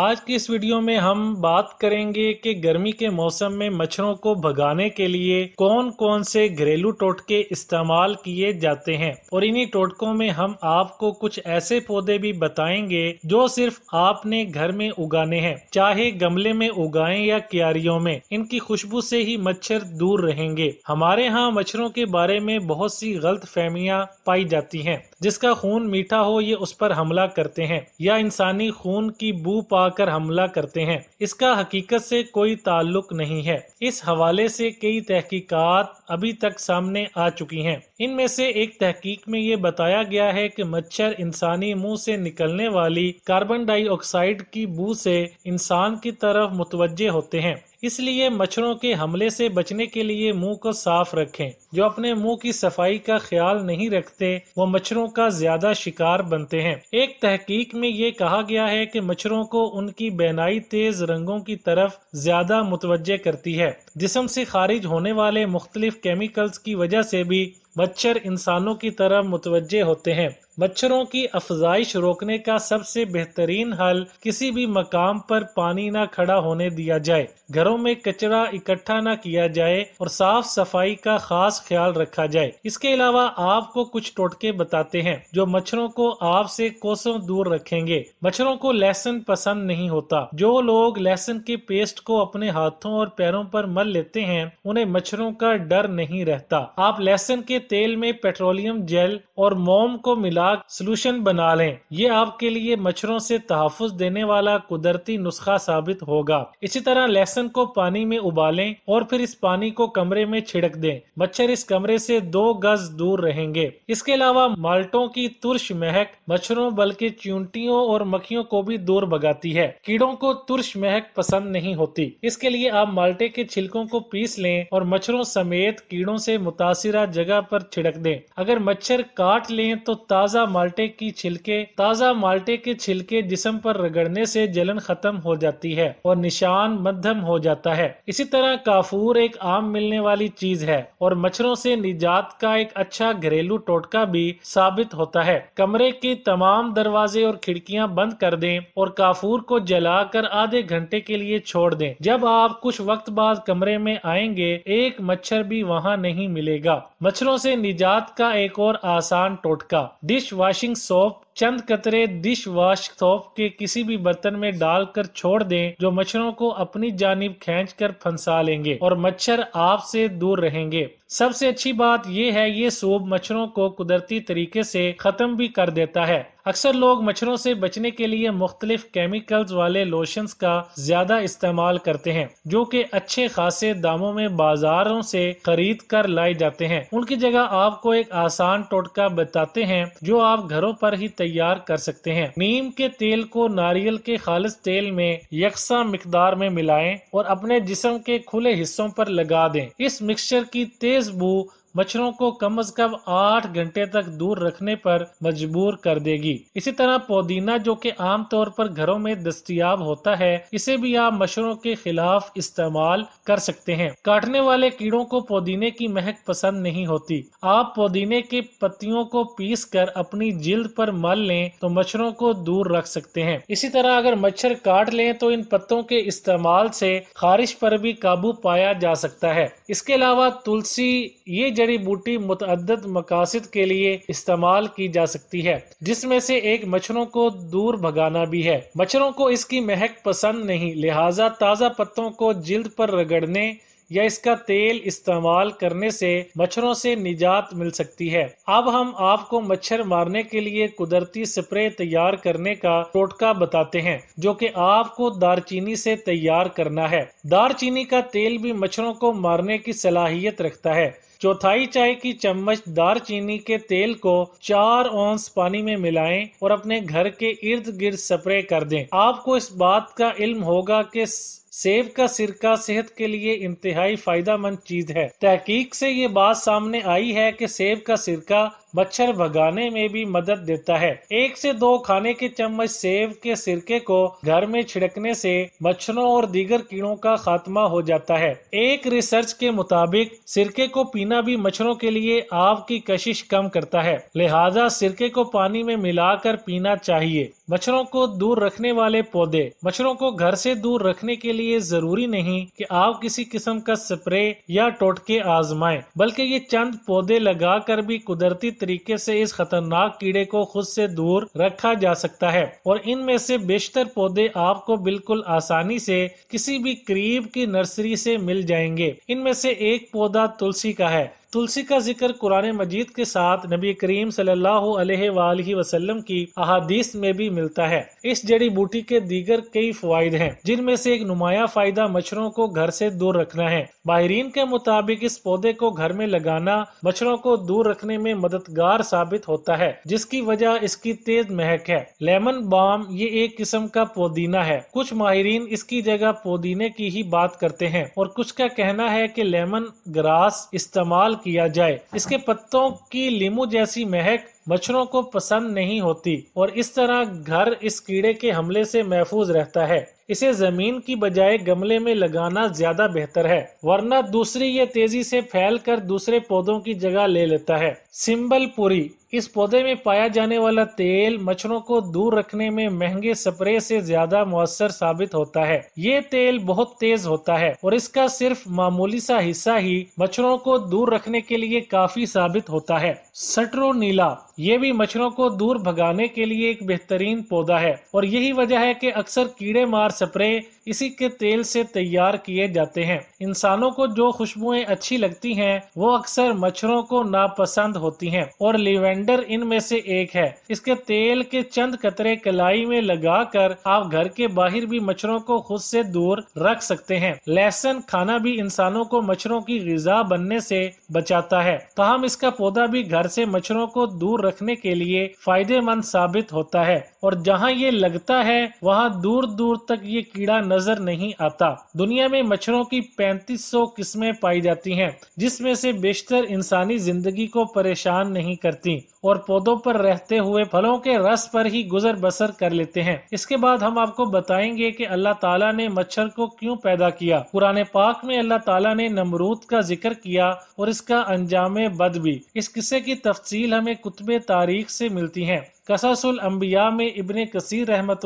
आज की इस वीडियो में हम बात करेंगे कि गर्मी के मौसम में मच्छरों को भगाने के लिए कौन कौन से घरेलू टोटके इस्तेमाल किए जाते हैं और इन्हीं टोटकों में हम आपको कुछ ऐसे पौधे भी बताएंगे जो सिर्फ आपने घर में उगाने हैं चाहे गमले में उगाएं या क्यारियों में इनकी खुशबू से ही मच्छर दूर रहेंगे हमारे यहाँ मच्छरों के बारे में बहुत सी गलत पाई जाती है जिसका खून मीठा हो ये उस पर हमला करते हैं या इंसानी खून की बू पा आकर हमला करते हैं इसका हकीकत से कोई ताल्लुक नहीं है इस हवाले से कई तहकीकात अभी तक सामने आ चुकी हैं इनमें से एक तहकीक में ये बताया गया है कि मच्छर इंसानी मुंह से निकलने वाली कार्बन डाइऑक्साइड की बू से इंसान की तरफ मुतवजे होते हैं इसलिए मच्छरों के हमले से बचने के लिए मुंह को साफ रखें जो अपने मुंह की सफाई का ख्याल नहीं रखते वो मच्छरों का ज्यादा शिकार बनते हैं एक तहकीक में ये कहा गया है कि मच्छरों को उनकी बेनाई तेज रंगों की तरफ ज्यादा मुतवजे करती है जिसम से खारिज होने वाले मुख्तलिफ केमिकल्स की वजह से भी मच्छर इंसानों की तरह मुतवजे होते हैं मच्छरों की अफजाइश रोकने का सबसे बेहतरीन हल किसी भी मकाम पर पानी ना खड़ा होने दिया जाए घरों में कचरा इकट्ठा ना किया जाए और साफ सफाई का खास ख्याल रखा जाए इसके अलावा आपको कुछ टोटके बताते हैं जो मच्छरों को आप से कोसों दूर रखेंगे मच्छरों को लहसुन पसंद नहीं होता जो लोग लहसुन के पेस्ट को अपने हाथों और पैरों पर इस्तेमाल लेते हैं उन्हें मच्छरों का डर नहीं रहता आप लहसुन के तेल में पेट्रोलियम जेल और मोम को मिला सोल्यूशन बना लें ये आपके लिए मच्छरों से तहफुज देने वाला कुदरती नुस्खा साबित होगा इसी तरह लहसुन को पानी में उबालें और फिर इस पानी को कमरे में छिड़क दें मच्छर इस कमरे से दो गज दूर रहेंगे इसके अलावा माल्टों की तुरश महक मच्छरों बल्कि चूंटियों और मक्खियों को भी दूर भगाती है कीड़ों को तुरश महक पसंद नहीं होती इसके लिए आप माल्टे के छिलकों छिलकों को पीस लें और मच्छरों समेत कीड़ों से मुतासरा जगह पर छिड़क दें अगर मच्छर काट लें तो ताज़ा माल्टे की छिलके ताज़ा माल्टे के छिलके जिसम पर रगड़ने से जलन खत्म हो जाती है और निशान मध्यम हो जाता है इसी तरह काफूर एक आम मिलने वाली चीज है और मच्छरों से निजात का एक अच्छा घरेलू टोटका भी साबित होता है कमरे के तमाम दरवाजे और खिड़कियाँ बंद कर दें और काफूर को जलाकर आधे घंटे के लिए छोड़ दें जब आप कुछ वक्त बाद कमरे कमरे में आएंगे एक मच्छर भी वहाँ नहीं मिलेगा मच्छरों से निजात का एक और आसान टोटका डिश वॉशिंग सोप चंद कतरे डिश वाश सोप के किसी भी बर्तन में डालकर छोड़ दें जो मच्छरों को अपनी जानब खेच कर फंसा लेंगे और मच्छर आपसे दूर रहेंगे सबसे अच्छी बात यह है ये सोप मच्छरों को कुदरती तरीके से ख़त्म भी कर देता है अक्सर लोग मच्छरों से बचने के लिए मुख्तलिफ केमिकल्स वाले लोशंस का ज्यादा इस्तेमाल करते हैं जो कि अच्छे खासे दामों में बाजारों से खरीद कर लाए जाते हैं उनकी जगह आपको एक आसान टोटका बताते हैं जो आप घरों पर ही तैयार कर सकते हैं नीम के तेल को नारियल के खालिश तेल में यकसा मकदार में मिलाएं और अपने जिसम के खुले हिस्सों पर लगा दें इस मिक्सचर की तेज बू मच्छरों को कम अज कम आठ घंटे तक दूर रखने पर मजबूर कर देगी इसी तरह पुदीना जो कि आमतौर पर घरों में दस्तियाब होता है इसे भी आप मच्छरों के खिलाफ इस्तेमाल कर सकते हैं काटने वाले कीड़ों को पुदीने की महक पसंद नहीं होती आप पुदीने के पत्तियों को पीस कर अपनी जिल्द पर मल लें तो मच्छरों को दूर रख सकते हैं इसी तरह अगर मच्छर काट लें तो इन पत्तों के इस्तेमाल से खारिश पर भी काबू पाया जा सकता है इसके अलावा तुलसी ये जड़ी बूटी मुतद मकासद के लिए इस्तेमाल की जा सकती है जिसमे से एक मच्छरों को दूर भगाना भी है मच्छरों को इसकी महक पसंद नहीं लिहाजा ताज़ा पत्तों को जल्द पर रगड़ने या इसका तेल इस्तेमाल करने से मच्छरों से निजात मिल सकती है अब हम आपको मच्छर मारने के लिए कुदरती स्प्रे तैयार करने का टोटका बताते हैं जो कि आपको दारचीनी से तैयार करना है दारचीनी का तेल भी मच्छरों को मारने की सलाहियत रखता है चौथाई चाय की चम्मच दारचीनी के तेल को चार औंस पानी में मिलाएं और अपने घर के इर्द गिर्द स्प्रे कर दें आपको इस बात का इल्म होगा कि सेब का सिरका सेहत के लिए इंतहाई फायदा मंद चीज है तहकीक से ये बात सामने आई है कि सेब का सिरका मच्छर भगाने में भी मदद देता है एक से दो खाने के चम्मच सेब के सिरके को घर में छिड़कने से मच्छरों और दीगर कीड़ों का खात्मा हो जाता है एक रिसर्च के मुताबिक सिरके को पीना भी मच्छरों के लिए आव की कशिश कम करता है लिहाजा सिरके को पानी में मिलाकर पीना चाहिए मच्छरों को दूर रखने वाले पौधे मच्छरों को घर से दूर रखने के लिए जरूरी नहीं कि आप किसी किस्म का स्प्रे या टोटके आजमाएं बल्कि ये चंद पौधे लगाकर भी कुदरती तरीके से इस खतरनाक कीड़े को खुद से दूर रखा जा सकता है और इनमें से बेशतर पौधे आपको बिल्कुल आसानी से किसी भी करीब की नर्सरी से मिल जाएंगे इनमें से एक पौधा तुलसी का है तुलसी का जिक्र कुरान मजीद के साथ नबी करीम सल्लल्लाहु अलैहि वसल्लम की अहादीस में भी मिलता है इस जड़ी बूटी के दीगर कई फायदे हैं जिनमें से एक नुमाया फायदा मच्छरों को घर से दूर रखना है माहरीन के मुताबिक इस पौधे को घर में लगाना मच्छरों को दूर रखने में मददगार साबित होता है जिसकी वजह इसकी तेज महक है लेमन बाम ये एक किस्म का पुदीना है कुछ माहरीन इसकी जगह पुदीने की ही बात करते हैं और कुछ का कहना है की लेमन ग्रास इस्तेमाल किया जाए इसके पत्तों की लीमू जैसी महक मच्छरों को पसंद नहीं होती और इस तरह घर इस कीड़े के हमले से महफूज रहता है इसे जमीन की बजाय गमले में लगाना ज्यादा बेहतर है वरना दूसरी ये तेजी से फैलकर दूसरे पौधों की जगह ले लेता है सिंबलपुरी इस पौधे में पाया जाने वाला तेल मच्छरों को दूर रखने में महंगे स्प्रे से ज्यादा मौसर साबित होता है ये तेल बहुत तेज होता है और इसका सिर्फ मामूली सा हिस्सा ही मच्छरों को दूर रखने के लिए काफी साबित होता है सटरो नीला ये भी मच्छरों को दूर भगाने के लिए एक बेहतरीन पौधा है और यही वजह है कि अक्सर कीड़े मार स्प्रे इसी के तेल से तैयार किए जाते हैं इंसानों को जो खुशबुएं अच्छी लगती हैं वो अक्सर मच्छरों को नापसंद होती हैं और लिवेंडर इनमें से एक है इसके तेल के चंद कतरे कलाई में लगाकर आप घर के बाहर भी मच्छरों को खुद से दूर रख सकते हैं लहसन खाना भी इंसानों को मच्छरों की गजा बनने से बचाता है तहम इसका पौधा भी घर से मच्छरों को दूर रखने के लिए फायदेमंद साबित होता है और जहाँ ये लगता है वहाँ दूर दूर तक ये कीड़ा नजर नहीं आता दुनिया में मच्छरों की 3500 किस्में पाई जाती हैं, जिसमें से बेशतर इंसानी जिंदगी को परेशान नहीं करती और पौधों पर रहते हुए फलों के रस पर ही गुजर बसर कर लेते हैं इसके बाद हम आपको बताएंगे कि अल्लाह ताला ने मच्छर को क्यों पैदा किया पुराने पाक में अल्लाह ताला ने नमरूद का जिक्र किया और इसका अंजाम बद भी इस किस्से की तफसील हमें कुतब तारीख से मिलती है कसासुल अम्बिया में इबन कसीर रहमत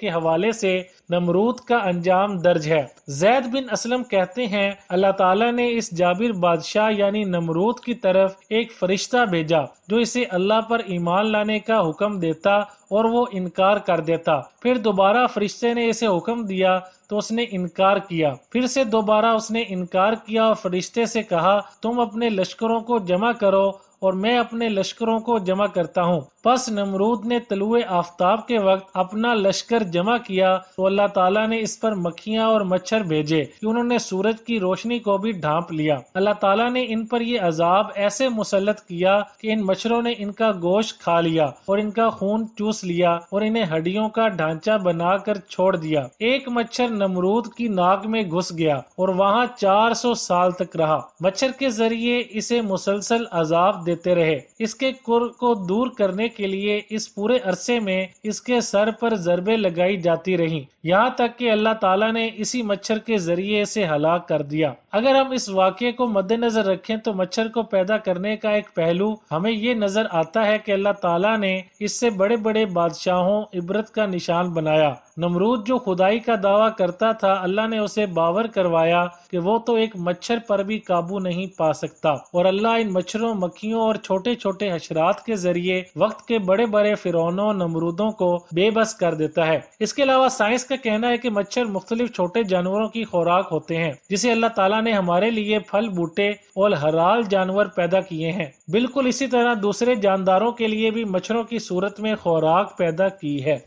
के हवाले से नमरूद का अंजाम दर्ज है जैद बिन असलम कहते हैं अल्लाह ताला ने इस जाबिर बादशाह यानी नमरूद की तरफ एक फरिश्ता भेजा जो इसे अल्लाह पर ईमान लाने का हुक्म देता और वो इनकार कर देता फिर दोबारा फरिश्ते ने इसे हुक्म दिया तो उसने इनकार किया फिर से दोबारा उसने इनकार किया और फरिश्ते से कहा तुम अपने लश्करों को जमा करो और मैं अपने लश्करों को जमा करता हूँ पस नमरूद ने तलुए आफ्ताब के वक्त अपना लश्कर जमा किया तो अल्लाह ताला ने इस पर मक्खियां और मच्छर भेजे कि उन्होंने सूरज की रोशनी को भी ढांप लिया अल्लाह ताला ने इन पर यह अजाब ऐसे मुसलत किया कि इन मच्छरों ने इनका गोश खा लिया और इनका खून चूस लिया और इन्हें हड्डियों का ढांचा बना कर छोड़ दिया एक मच्छर नमरूद की नाक में घुस गया और वहाँ चार सौ साल तक रहा मच्छर के जरिए इसे मुसलसल अजाब देते रहे इसके कुर को दूर करने के लिए इस पूरे अरसे में इसके सर पर जरबे लगाई जाती रही यहाँ तक कि अल्लाह ताला ने इसी मच्छर के जरिए इसे हलाक कर दिया अगर हम इस वाक्य को मद्देनजर रखें तो मच्छर को पैदा करने का एक पहलू हमें ये नजर आता है कि अल्लाह ताला ने इससे बड़े बड़े बादशाहों इबरत का निशान बनाया नमरूद जो खुदाई का दावा करता था अल्लाह ने उसे बावर करवाया कि वो तो एक मच्छर पर भी काबू नहीं पा सकता और अल्लाह इन मच्छरों मक्खियों और छोटे छोटे हशरात के जरिए वक्त के बड़े बड़े फिरौनों नमरूदों को बेबस कर देता है इसके अलावा साइंस का कहना है की मच्छर मुख्तलिफ छोटे जानवरों की खुराक होते हैं जिसे अल्लाह तला ने हमारे लिए फल बूटे और हराल जानवर पैदा किए हैं बिल्कुल इसी तरह दूसरे जानदारों के लिए भी मच्छरों की सूरत में खुराक पैदा की है